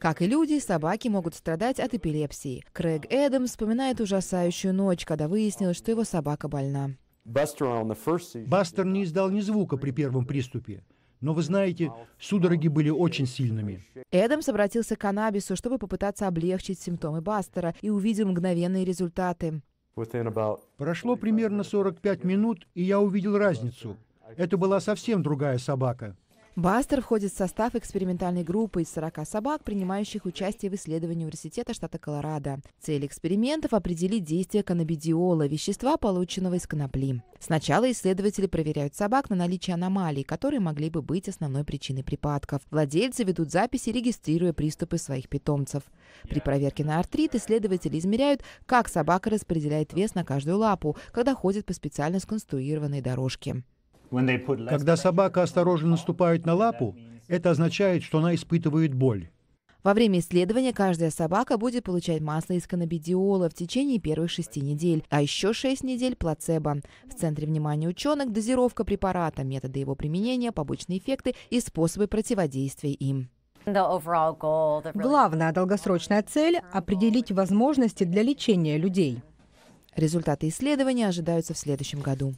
Как и люди, собаки могут страдать от эпилепсии. Крэг Эдам вспоминает ужасающую ночь, когда выяснилось, что его собака больна. Бастер не издал ни звука при первом приступе. Но вы знаете, судороги были очень сильными. Эдамс обратился к каннабису, чтобы попытаться облегчить симптомы Бастера и увидел мгновенные результаты. Прошло примерно 45 минут, и я увидел разницу. Это была совсем другая собака. Бастер входит в состав экспериментальной группы из 40 собак, принимающих участие в исследовании университета штата Колорадо. Цель экспериментов – определить действие канабидиола, вещества, полученного из конопли. Сначала исследователи проверяют собак на наличие аномалий, которые могли бы быть основной причиной припадков. Владельцы ведут записи, регистрируя приступы своих питомцев. При проверке на артрит исследователи измеряют, как собака распределяет вес на каждую лапу, когда ходит по специально сконструированной дорожке. Когда собака осторожно наступает на лапу, это означает, что она испытывает боль. Во время исследования каждая собака будет получать масло из каннабидиола в течение первых шести недель, а еще шесть недель – плацебо. В центре внимания ученых – дозировка препарата, методы его применения, побочные эффекты и способы противодействия им. Главная долгосрочная цель – определить возможности для лечения людей. Результаты исследования ожидаются в следующем году.